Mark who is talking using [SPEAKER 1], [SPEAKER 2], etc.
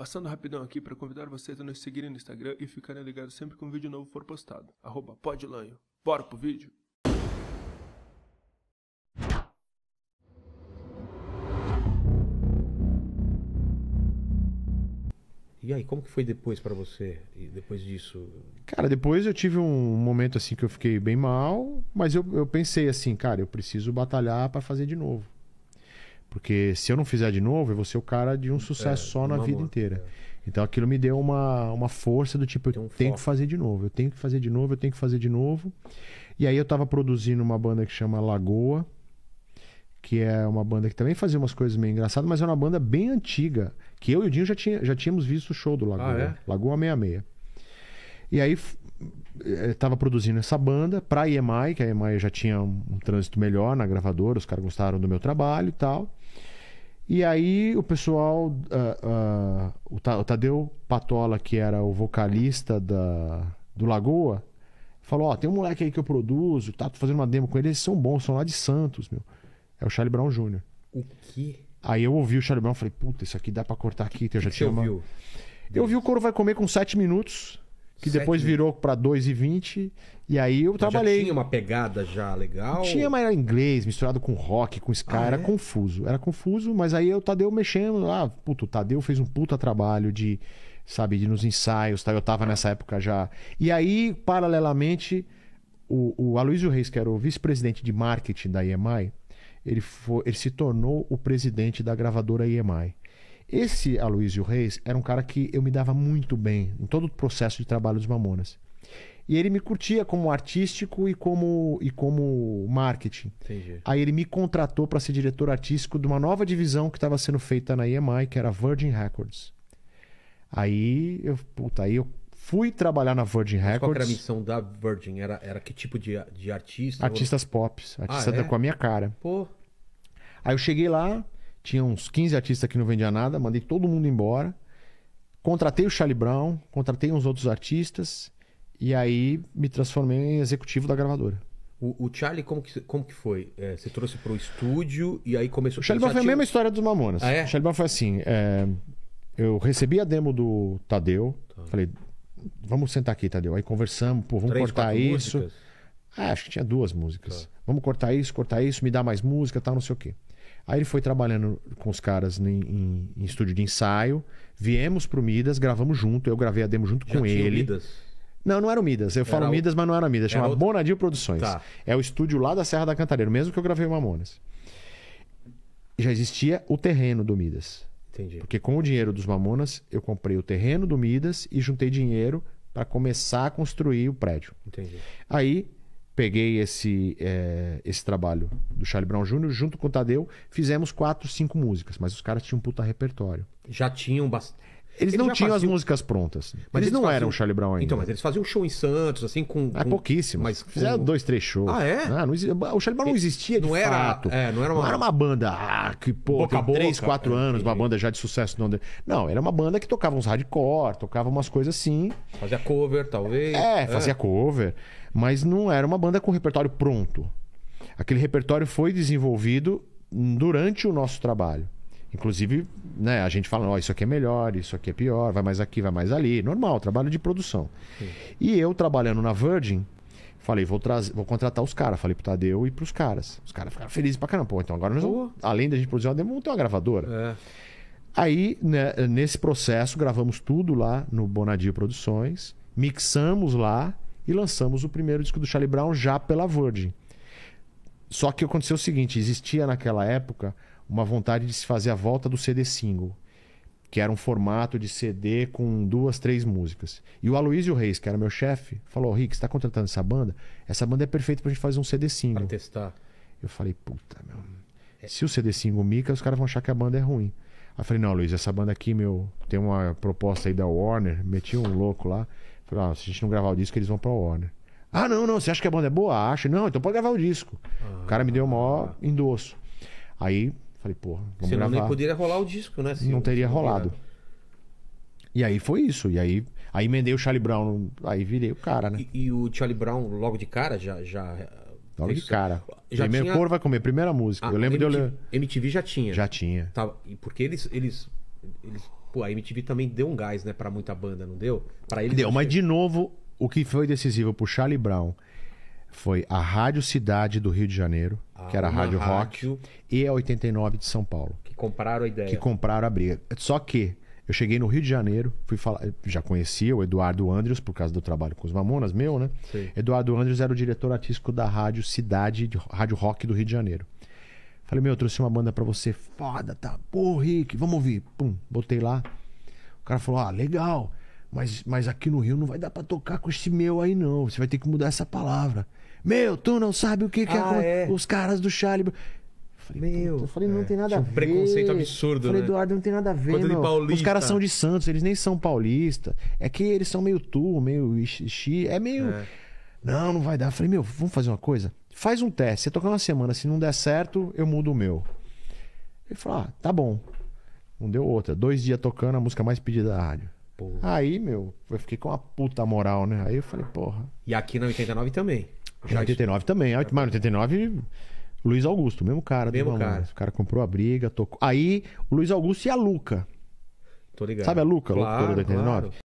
[SPEAKER 1] Passando rapidão aqui para convidar vocês a nos seguirem no Instagram e ficarem ligados sempre que um vídeo novo for postado. Arroba podlanho. Bora pro vídeo? E aí, como que foi depois para você, e depois disso? Cara, depois eu tive um momento assim que eu fiquei bem mal, mas eu, eu pensei assim, cara, eu preciso batalhar para fazer de novo. Porque se eu não fizer de novo, eu vou ser o cara de um sucesso é, só na vida amor, inteira. É. Então aquilo me deu uma, uma força do tipo, eu tenho que fazer de novo, eu tenho que fazer de novo, eu tenho que fazer de novo. E aí eu tava produzindo uma banda que chama Lagoa, que é uma banda que também fazia umas coisas meio engraçadas, mas é uma banda bem antiga, que eu e o Dinho já, tinha, já tínhamos visto o show do Lagoa, ah, é? Lagoa 66. E aí é, estava produzindo essa banda para a EMI, que a EMI já tinha um, um, trânsito melhor na gravadora, os caras gostaram do meu trabalho e tal. E aí o pessoal, uh, uh, o Tadeu Patola, que era o vocalista da, do Lagoa, falou: Ó, oh, tem um moleque aí que eu produzo, tá fazendo uma demo com ele, eles são bons, são lá de Santos, meu. É o Charlie Brown Jr. O quê? Aí eu ouvi o Charlie Brown falei: Puta, isso aqui dá para cortar aqui, eu já que tinha. Você uma... ouviu? Eu vi o Coro Vai Comer com sete minutos que depois virou para 2,20. E aí eu então trabalhei. Já tinha uma pegada já legal? Tinha, mas era inglês, misturado com rock, com ska, ah, era é? confuso. Era confuso, mas aí o Tadeu mexendo ah Puto, o Tadeu fez um puta trabalho de, sabe, de nos ensaios, tá? Eu tava nessa época já. E aí, paralelamente, o, o Aloysio Reis, que era o vice-presidente de marketing da EMI, ele, foi, ele se tornou o presidente da gravadora EMI. Esse Aloysio Reis era um cara que eu me dava muito bem em todo o processo de trabalho dos Mamonas. E ele me curtia como artístico e como, e como marketing. Entendi. Aí ele me contratou para ser diretor artístico de uma nova divisão que estava sendo feita na EMI, que era Virgin Records. Aí eu, puta, aí eu fui trabalhar na Virgin Records. qual era a missão da Virgin? Era, era que tipo de, de artista? Artistas ou... pop. Ah, artista ah, é? com a minha cara. Pô. Aí eu cheguei lá, tinha uns 15 artistas que não vendia nada, mandei todo mundo embora. Contratei o Charlie Brown, contratei uns outros artistas e aí me transformei em executivo da gravadora. O, o Charlie, como que, como que foi? É, você trouxe pro estúdio e aí começou... O Charlie Brown foi a mesma história dos Mamonas. Ah, é? O Charlie Brown foi assim, é, eu recebi a demo do Tadeu, tá. falei, vamos sentar aqui, Tadeu. Aí conversamos, pô, vamos Três, cortar isso. Ah, acho que tinha duas músicas. Tá. Vamos cortar isso, cortar isso, me dá mais música, tal, não sei o quê. Aí ele foi trabalhando com os caras em, em, em estúdio de ensaio. Viemos pro Midas, gravamos junto. Eu gravei a demo junto Já com ele. Midas? Não, não era o Midas. Eu era falo o... Midas, mas não era o Midas. Chama outro... Bonadil Produções. Tá. É o estúdio lá da Serra da Cantareira, mesmo que eu gravei o Mamonas. Já existia o terreno do Midas. Entendi. Porque com o dinheiro dos Mamonas, eu comprei o terreno do Midas e juntei dinheiro para começar a construir o prédio. Entendi. Aí peguei esse, é, esse trabalho do Charlie Brown Jr. junto com o Tadeu. Fizemos quatro, cinco músicas, mas os caras tinham um puta repertório. Já tinham bastante. Eles, eles não tinham faziam... as músicas prontas. Mas eles, eles não faziam... eram o Charlie Brown então, ainda. Então, mas eles faziam show em Santos, assim, com. É ah, pouquíssimo. Mas fizeram dois, três shows. Ah, é? Ah, não... O Charlie Brown não existia de não fato. Era... É, não, era uma... não era uma banda ah, que, pô, boca tem boca, três, quatro é, anos, entendi. uma banda já de sucesso. Não, não, era uma banda que tocava uns hardcore, tocava umas coisas assim. Fazia cover, talvez. É, é. fazia é. cover. Mas não era uma banda com repertório pronto. Aquele repertório foi desenvolvido durante o nosso trabalho. Inclusive, né, a gente fala, ó, oh, isso aqui é melhor, isso aqui é pior, vai mais aqui, vai mais ali. Normal, trabalho de produção. Sim. E eu trabalhando na Virgin, falei, vou, trazer, vou contratar os caras. Falei pro Tadeu e pros caras. Os caras ficaram felizes pra caramba. Pô, então agora nós vamos, além da gente produzir uma demo, tem uma gravadora. É. Aí, né, nesse processo, gravamos tudo lá no Bonadio Produções, mixamos lá e lançamos o primeiro disco do Charlie Brown já pela Virgin. Só que aconteceu o seguinte: existia naquela época uma vontade de se fazer a volta do CD single, que era um formato de CD com duas, três músicas. E o Aloysio Reis, que era meu chefe, falou: Rick, você tá contratando essa banda? Essa banda é perfeita pra gente fazer um CD single. Pra testar. Eu falei: puta, meu. Se o CD single mica, os caras vão achar que a banda é ruim. Aí falei: não, Luiz, essa banda aqui, meu, tem uma proposta aí da Warner, meti um louco lá. Falei, ah, se a gente não gravar o disco, eles vão pra Warner. Ah, não, não, você acha que a banda é boa? Acho. Não, então pode gravar o disco. Ah, o cara me deu o maior ah. endosso. Aí, falei, porra, vamos Senão gravar. nem poderia rolar o disco, né? não teria rolado. E aí foi isso. E aí, aí emendei o Charlie Brown. Aí virei o cara, né? E, e o Charlie Brown, logo de cara, já... já... Eh,
[SPEAKER 2] logo de cara. Já Primeiro tinha... coro
[SPEAKER 1] vai comer, primeira música. Ah, eu lembro MTV, de eu... MTV já tinha. Já tinha. Tava... Porque eles, eles, eles Pô, a MTV também deu um gás, né, para muita banda, não deu? Para ele Deu, mas de novo, o que foi decisivo pro Charlie Brown foi a Rádio Cidade do Rio de Janeiro, que era a ah, Rádio, Rock, rádio... e a 89 de São Paulo. Que compraram a ideia. Que compraram a briga. Só que eu cheguei no Rio de Janeiro, fui falar, já conhecia o Eduardo Andrews por causa do trabalho com os Mamonas, meu, né? Sim. Eduardo Andrews era o diretor artístico da Rádio Cidade, Rádio Rock do Rio de Janeiro. Falei, meu, eu trouxe uma banda pra você foda, tá? Pô, Rick, vamos ouvir. Pum, botei lá. O cara falou, ah, legal, mas, mas aqui no Rio não vai dar pra tocar com esse meu aí, não. Você vai ter que mudar essa palavra. Meu, tu não sabe o que, que ah, é, é, os caras do Chalibro. Falei, meu, eu falei, não é. tem nada Tinha a ver. Um preconceito absurdo, falei, né? Eduardo, não tem nada a ver. Coisa Paulista. Os caras são de Santos, eles nem são paulista. É que eles são meio tu, meio xixi. É meio. É. Não, não vai dar. Falei, meu, vamos fazer uma coisa? Faz um teste. Você toca uma semana, se não der certo, eu mudo o meu. Ele falou: ah, tá bom. Não deu outra. Dois dias tocando a música mais pedida da rádio. Porra. Aí, meu, eu fiquei com uma puta moral, né? Aí eu falei, porra. E aqui na 89 também. Já 89 também. Mas na 89, Luiz Augusto, mesmo cara. Mesmo né? cara. O cara comprou a briga, tocou. Aí, o Luiz Augusto e a Luca. Tô ligado. Sabe a Luca, claro, locutora da 89? Claro.